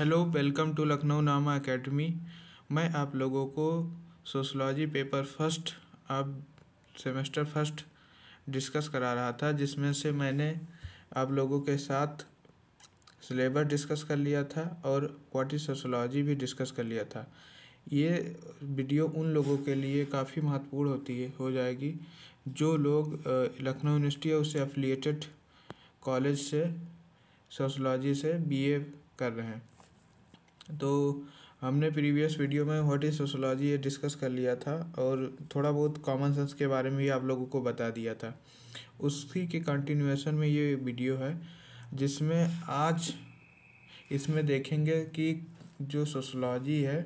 hello welcome to Lucknow नामा academy मैं आप लोगों को सोशलॉजी पेपर फर्स्ट अब सेमेस्टर फर्स्ट डिस्कस करा रहा था जिसमें से मैंने आप लोगों के साथ सिलेबस डिस्कस कर लिया था और व्हाट इज़ सोशलॉजी भी डिस्कस कर लिया था ये वीडियो उन लोगों के लिए काफ़ी महत्वपूर्ण होती है हो जाएगी जो लोग लखनऊ यूनिवर्सिटी और उससे अफिलिएटेड कॉलेज से सोशलॉजी से बीए कर रहे हैं तो हमने प्रीवियस वीडियो में व्हाट इज़ सोशोलॉजी ये डिस्कस कर लिया था और थोड़ा बहुत कॉमन सेंस के बारे में भी आप लोगों को बता दिया था उसी के कंटिन्यूएशन में ये वीडियो है जिसमें आज इसमें देखेंगे कि जो सोशोलॉजी है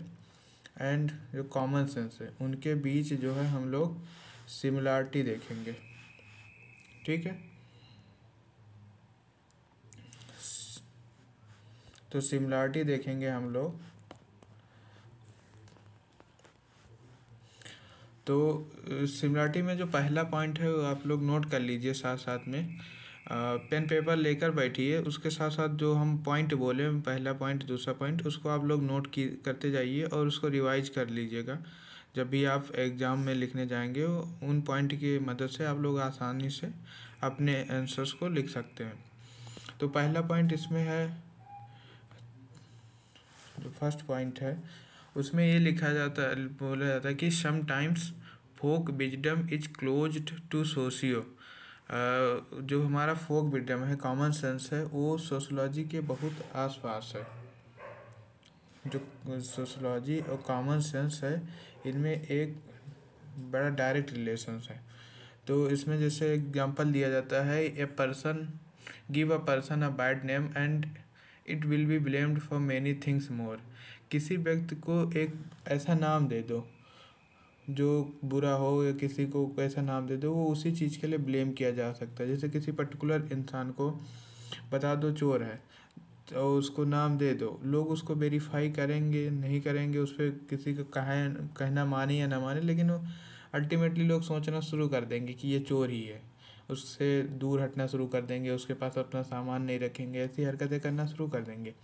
एंड जो कॉमन सेंस है उनके बीच जो है हम लोग सिमिलारिटी देखेंगे ठीक है तो सिमिलरिटी देखेंगे हम लोग तो सिमिलरिटी में जो पहला पॉइंट है वो आप लोग नोट कर लीजिए साथ साथ में पेन पेपर लेकर बैठिए उसके साथ साथ जो हम पॉइंट बोले पहला पॉइंट दूसरा पॉइंट उसको आप लोग नोट की करते जाइए और उसको रिवाइज कर लीजिएगा जब भी आप एग्ज़ाम में लिखने जाएंगे उन पॉइंट की मदद से आप लोग आसानी से अपने आंसर्स को लिख सकते हैं तो पहला पॉइंट इसमें है जो फर्स्ट पॉइंट है उसमें ये लिखा जाता है बोला जाता है कि sometimes folk wisdom is closed to socio जो हमारा फोक विजडम है कॉमन सेंस है वो सोशोलॉजी के बहुत आसपास है जो सोशोलॉजी और कॉमन सेंस है इनमें एक बड़ा डायरेक्ट रिलेशन है तो इसमें जैसे एग्जाम्पल दिया जाता है a person give a person a bad name and it will be blamed for many things more किसी व्यक्ति को एक ऐसा नाम दे दो जो बुरा हो या किसी को ऐसा नाम दे दो वो उसी चीज़ के लिए ब्लेम किया जा सकता है जैसे किसी पर्टिकुलर इंसान को बता दो चोर है तो उसको नाम दे दो लोग उसको वेरीफाई करेंगे नहीं करेंगे उस पर किसी का कह कहना माने या ना माने लेकिन अल्टीमेटली लोग सोचना शुरू कर देंगे कि ये चोर ही है उससे दूर हटना शुरू कर देंगे उसके पास अपना सामान नहीं रखेंगे ऐसी हरकतें करना शुरू कर देंगे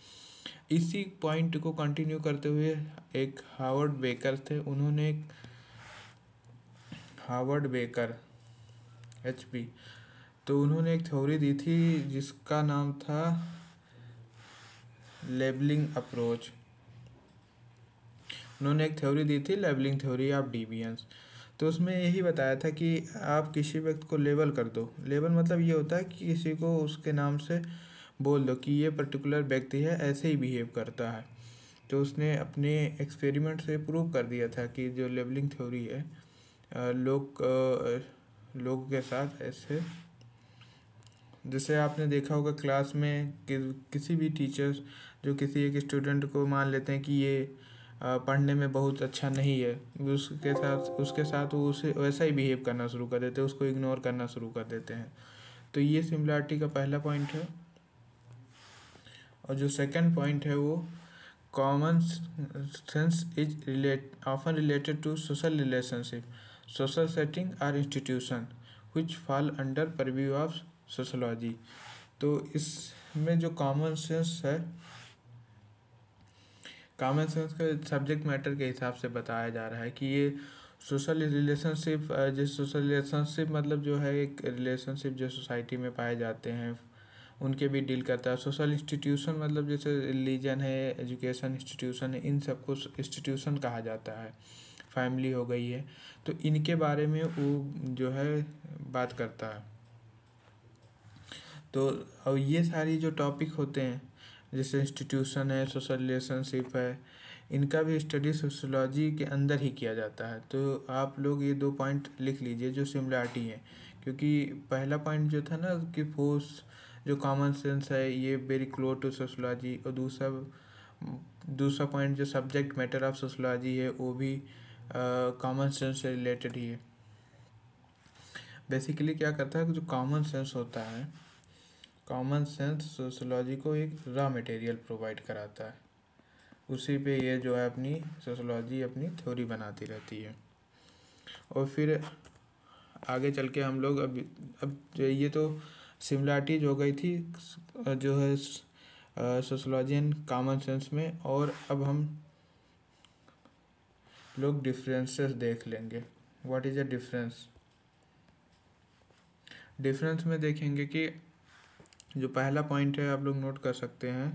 इसी पॉइंट को कंटिन्यू करते हुए एक हावर्ड बेकर थे उन्होंने हावर्ड बेकर एच पी तो उन्होंने एक थ्योरी दी थी जिसका नाम था लेबलिंग अप्रोच उन्होंने एक थ्योरी दी थी लेबलिंग थ्योरी ऑफ डिवियंस तो उसमें यही बताया था कि आप किसी व्यक्ति को लेबल कर दो लेबल मतलब ये होता है कि किसी को उसके नाम से बोल दो कि ये पर्टिकुलर व्यक्ति है ऐसे ही बिहेव करता है तो उसने अपने एक्सपेरिमेंट से प्रूव कर दिया था कि जो लेबलिंग थ्योरी है लोग लोगों के साथ ऐसे जैसे आपने देखा होगा क्लास में कि, किसी भी टीचर्स जो किसी एक स्टूडेंट को मान लेते हैं कि ये पढ़ने में बहुत अच्छा नहीं है उसके साथ उसके साथ वो उसे वैसा ही बिहेव करना शुरू कर देते हैं उसको इग्नोर करना शुरू कर देते हैं तो ये सिमिलरिटी का पहला पॉइंट है और जो सेकंड पॉइंट है वो common sense is relate often related to social relationship social setting or institution which fall under purview of sociology तो इसमें जो कॉमन सेंस है कॉमन सेंस का सब्जेक्ट मैटर के हिसाब से बताया जा रहा है कि ये सोशल रिलेशनशिप जिस सोशल रिलेशनशिप मतलब जो है एक रिलेशनशिप जो सोसाइटी में पाए जाते हैं उनके भी डील करता है सोशल इंस्टीट्यूशन मतलब जैसे रिलीजन है एजुकेशन इंस्टीट्यूशन है इन सबको इंस्टीट्यूशन कहा जाता है फैमिली हो गई है तो इनके बारे में वो जो है बात करता है तो और ये सारी जो टॉपिक होते हैं जैसे इंस्टीट्यूशन है सोशल रिलेशनशिप है इनका भी स्टडी सोशोलॉजी के अंदर ही किया जाता है तो आप लोग ये दो पॉइंट लिख लीजिए जो सिमिलरिटी है क्योंकि पहला पॉइंट जो था ना कि फोर्स जो कॉमन सेंस है ये वेरी क्लोज टू सोशोलॉजी और दूसरा दूसरा पॉइंट जो सब्जेक्ट मैटर ऑफ सोशोलॉजी है वो भी कॉमन सेंस से रिलेटेड ही है बेसिकली क्या करता है जो कॉमन सेंस होता है कॉमन सेंस सोशोलॉजी को एक रॉ मटेरियल प्रोवाइड कराता है उसी पे ये जो है अपनी सोशोलॉजी अपनी थ्योरी बनाती रहती है और फिर आगे चल के हम लोग अब अब ये तो सिमिलरिटीज हो गई थी जो है सोशोलॉजी एंड कॉमन सेंस में और अब हम लोग डिफरेंसेस देख लेंगे what is a difference difference में देखेंगे कि जो पहला पॉइंट है आप लोग नोट कर सकते हैं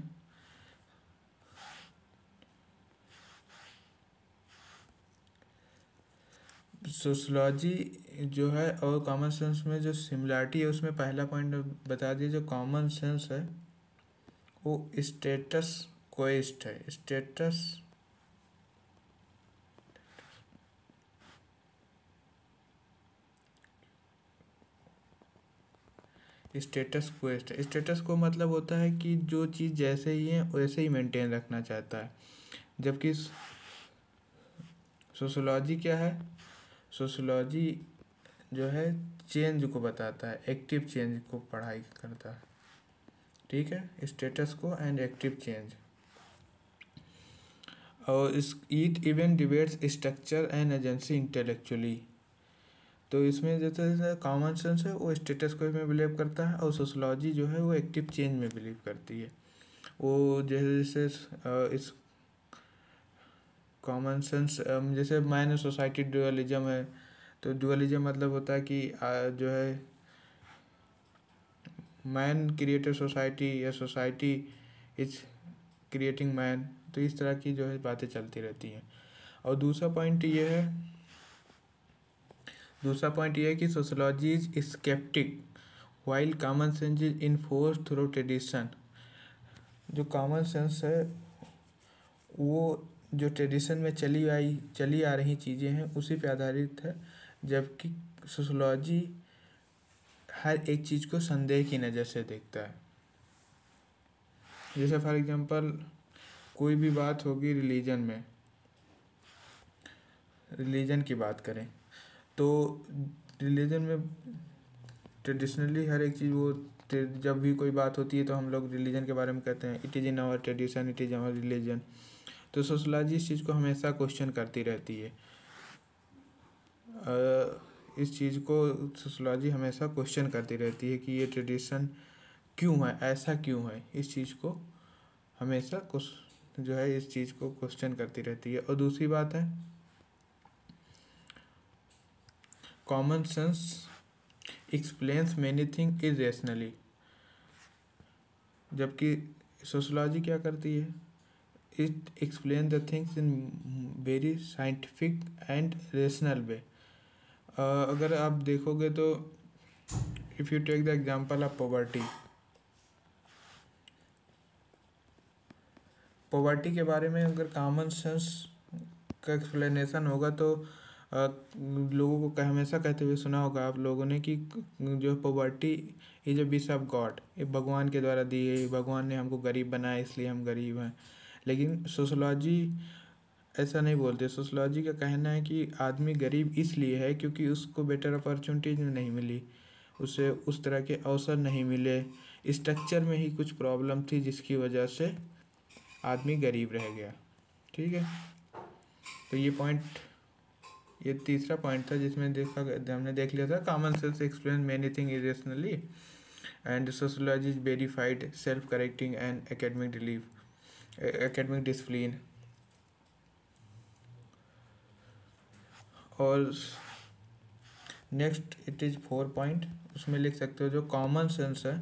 सोशलॉजी जो है और कॉमन सेंस में जो सिमिलरिटी है उसमें पहला पॉइंट बता दिए जो कॉमन सेंस है वो स्टेटस क्वेस्ट है स्टेटस स्टेटस क्वेस्ट स्टेटस को मतलब होता है कि जो चीज़ जैसे ही है वैसे ही मेंटेन रखना चाहता है जबकि सोशोलॉजी क्या है सोशोलॉजी जो है चेंज को बताता है एक्टिव चेंज को पढ़ाई करता है ठीक है स्टेटस को एंड एक्टिव चेंज और इस ईट event debates structure and agency intellectually तो इसमें जैसे जैसे कॉमन सेंस है वो स्टेटस को में बिलीव करता है और सोशोलॉजी जो है वो एक्टिव चेंज में बिलीव करती है वो जैसे जैसे इस कॉमन सेंस जैसे माइनस सोसाइटी डुअलिज्म है तो डुअलिज्म मतलब होता है कि जो है मैन क्रिएटेड सोसाइटी या सोसाइटी इज क्रिएटिंग मैन तो इस तरह की जो है बातें चलती रहती हैं और दूसरा पॉइंट ये है दूसरा पॉइंट ये है कि sociology is sceptic while common sense is enforce through tradition जो कॉमन सेंस है वो जो ट्रेडिशन में चली आई चली आ रही चीज़ें हैं उसी पे आधारित है जबकि सोशोलॉजी हर एक चीज़ को संदेह की नज़र से देखता है जैसे फॉर एग्जांपल कोई भी बात होगी रिलीजन में रिलीजन की बात करें तो रिलीजन में ट्रेडिशनली हर एक चीज़ वो जब भी कोई बात होती है तो हम लोग रिलीजन के बारे में कहते हैं it is in our tradition it is our religion तो सोशोलॉजी इस चीज़ को हमेशा क्वेश्चन करती रहती है इस चीज़ को सोशोलॉजी हमेशा क्वेश्चन करती रहती है कि ये ट्रेडिशन क्यों है ऐसा क्यों है इस चीज़ को हमेशा कुछ जो है इस चीज़ को क्वेश्चन करती रहती है और दूसरी बात है common sense explains many thing irrationally जबकि सोशोलॉजी क्या करती है it explain the things in very scientific and rational way अगर आप देखोगे तो if you take the example of poverty poverty के बारे में अगर कॉमन सेंस का एक्सप्लेनेशन होगा तो लोगों को कह, हमेशा कहते हुए सुना होगा आप लोगों ने कि जो पॉवर्टी इज अ बिस ऑफ गॉड ये भगवान के द्वारा दी गई भगवान ने हमको गरीब बनाया इसलिए हम गरीब हैं लेकिन सोशोलॉजी ऐसा नहीं बोलते सोशोलॉजी का कहना है कि आदमी गरीब इसलिए है क्योंकि उसको बेटर अपॉर्चुनिटीज नहीं मिली उसे उस तरह के अवसर नहीं मिले स्ट्रक्चर में ही कुछ प्रॉब्लम थी जिसकी वजह से आदमी गरीब रह गया ठीक है तो ये पॉइंट ये तीसरा पॉइंट था जिसमें देखा हमने देख लिया था common sense explain many thing irrationally and sociology is verified self correcting and academic relief academic discipline और next it is four point उसमें लिख सकते हो जो कॉमन सेंस है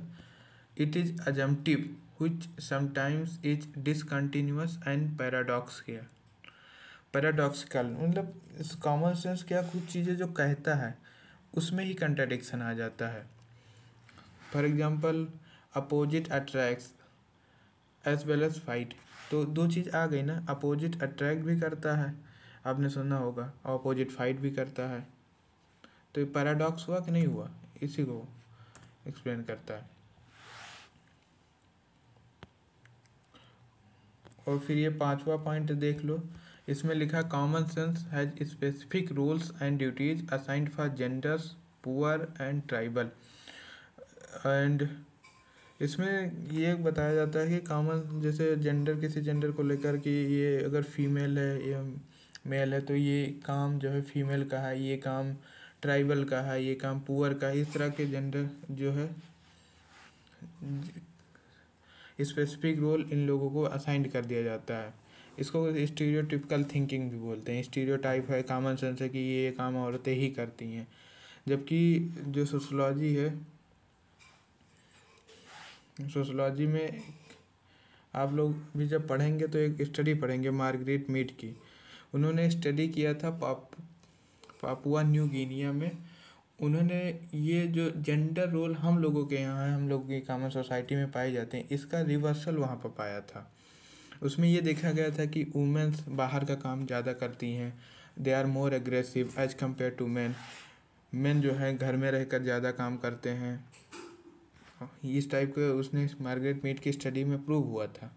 इट इज़ अजम्पटिव हुई sometimes is discontinuous and paradox किया paradoxical मतलब इस कॉमन सेंस क्या कुछ चीज़ें जो कहता है उसमें ही कंट्राडिक्शन आ जाता है for example opposite attract as well as fight तो दो चीज़ आ गई ना अपोजिट अट्रैक्ट भी करता है आपने सुना होगा अपोजिट फाइट भी करता है तो ये पैराडॉक्स हुआ कि नहीं हुआ इसी को एक्सप्लेन करता है और फिर ये पांचवा पॉइंट देख लो इसमें लिखा common sense has specific rules and duties assigned for genders poor and tribal and इसमें ये बताया जाता है कि कॉमन जैसे जेंडर किसी जेंडर को लेकर कि ये अगर फीमेल है या मेल है तो ये काम जो है फीमेल का है ये काम ट्राइबल का है ये काम पुअर का है इस तरह के जेंडर जो है स्पेसिफिक रोल इन लोगों को असाइंड कर दिया जाता है इसको स्टीरियोटिपिकल थिंकिंग भी बोलते हैं स्टीरियो है कॉमन सेंस है कि ये काम औरतें ही करती हैं जबकि जो सोशोलॉजी है सोशोलॉजी में आप लोग भी जब पढ़ेंगे तो एक स्टडी पढ़ेंगे मार्गरेट मीट की उन्होंने स्टडी किया था पाप पापुआ न्यू गिनिया में उन्होंने ये जो जेंडर रोल हम लोगों के यहाँ हम लोग की कॉमन सोसाइटी में पाए जाते हैं इसका रिवर्सल वहाँ पर पाया था उसमें ये देखा गया था कि वुमेंस बाहर का काम ज़्यादा करती हैं they are more aggressive as compare to man man जो है घर में रहकर ज़्यादा काम करते हैं इस टाइप के उसने मार्गरेट मीट की स्टडी में प्रूव हुआ था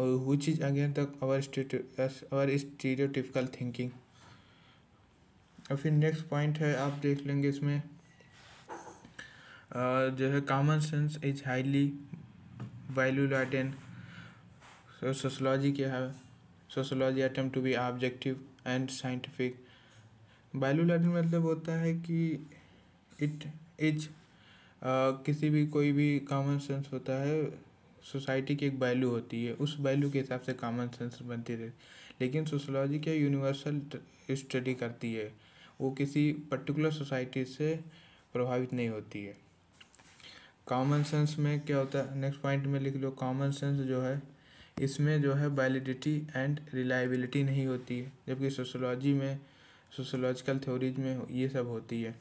और वो चीज़ अगेन तक अवर अवर स्टीरियोटिपिकल थिंकिंग और फिर नेक्स्ट पॉइंट है आप देख लेंगे इसमें जो है common sense is highly value and sociology क्या है sociology attempt to be objective and scientific बायलू मतलब होता है कि इट इज किसी भी कोई भी कॉमन सेंस होता है सोसाइटी की एक वैल्यू होती है उस वैल्यू के हिसाब से कॉमन सेंस बनती है लेकिन सोशोलॉजी क्या यूनिवर्सल स्टडी करती है वो किसी पर्टिकुलर सोसाइटी से प्रभावित नहीं होती है कॉमन सेंस में क्या होता है नेक्स्ट पॉइंट में लिख लो कॉमन सेंस जो है इसमें जो है वैलिडिटी एंड रिलायबिलिटी नहीं होती है जबकि सोशोलॉजी में सोशोलॉजिकल थ्योरीज में ये सब होती है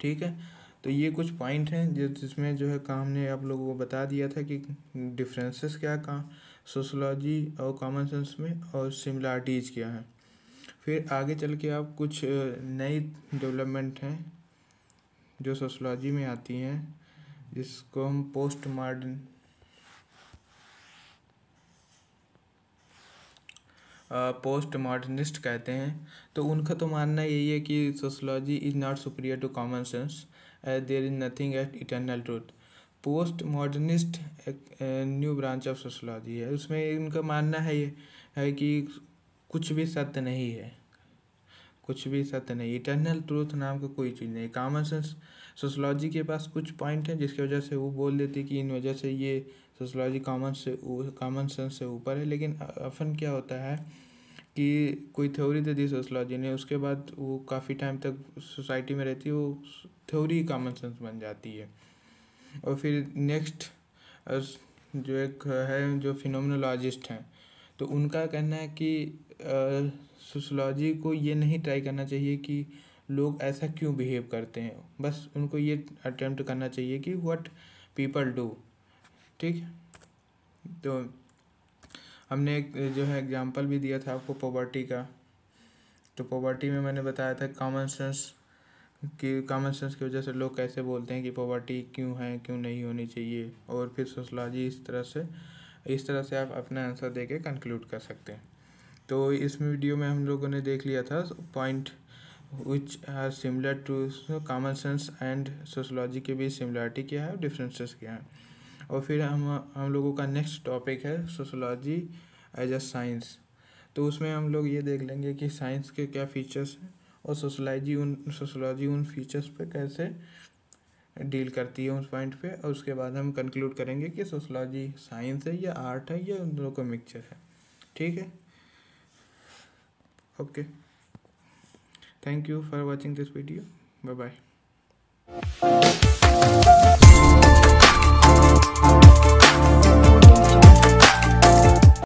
ठीक है तो ये कुछ पॉइंट हैं जो जिसमें जो है काम ने आप लोगों को बता दिया था कि डिफरेंसेस क्या कहाँ सोशोलॉजी और कॉमन सेंस में और सिमिलारिटीज़ क्या हैं फिर आगे चल के आप कुछ नई डेवलपमेंट हैं जो सोशोलॉजी में आती हैं जिसको हम पोस्ट मॉडर्न पोस्ट मॉडर्निस्ट कहते हैं तो उनका तो मानना यही है कि sociology is not superior to common sense there is nothing at eternal truth post modernist एक न्यू ब्रांच ऑफ सोशोलॉजी है उसमें इनका मानना है ये है कि कुछ भी सत्य नहीं है कुछ भी सत्य नहीं इटर्नल ट्रूथ नाम का को कोई चीज़ नहीं कॉमन सेंस सोशोलॉजी के पास कुछ पॉइंट है जिसकी वजह से वो बोल देती कि इन वजह से ये सोशोलॉजी कॉमन से कॉमन सेंस से ऊपर है लेकिन अफन क्या होता है कि कोई थ्योरी दे दी सोशोलॉजी ने उसके बाद वो काफ़ी टाइम तक सोसाइटी में रहती है वो थ्योरी कॉमन सेंस बन जाती है और फिर नेक्स्ट जो एक है जो फिनोमिनोलॉजिस्ट हैं तो उनका कहना है कि सोशलॉजी को ये नहीं ट्राई करना चाहिए कि लोग ऐसा क्यों बिहेव करते हैं बस उनको ये अटेम्प्ट करना चाहिए कि व्हाट पीपल डू ठीक तो हमने एक जो है एग्जांपल भी दिया था आपको पॉवर्टी का तो पॉवर्टी में मैंने बताया था कॉमन सेंस कि कॉमन सेंस की वजह से लोग कैसे बोलते हैं कि पॉवर्टी क्यों है क्यों नहीं होनी चाहिए और फिर सोशलॉजी इस तरह से इस तरह से आप अपना आंसर दे के कंक्लूड कर सकते हैं तो इस वीडियो में हम लोगों ने देख लिया था point which are similar to common sense and sociology के बीच सिमिलरिटी क्या है और डिफरेंसेस क्या है और फिर हम हम लोगों का नेक्स्ट टॉपिक है सोशोलॉजी एज अ साइंस तो उसमें हम लोग ये देख लेंगे कि साइंस के क्या फीचर्स हैं और सोशोलॉजी उन सोशोलॉजी उन फीचर्स पे कैसे डील करती है उस पॉइंट पे और उसके बाद हम कंक्लूड करेंगे कि सोशलॉजी साइंस है या आर्ट है या उन दोनों का मिक्सचर है ठीक है okay thank you for watching this video bye bye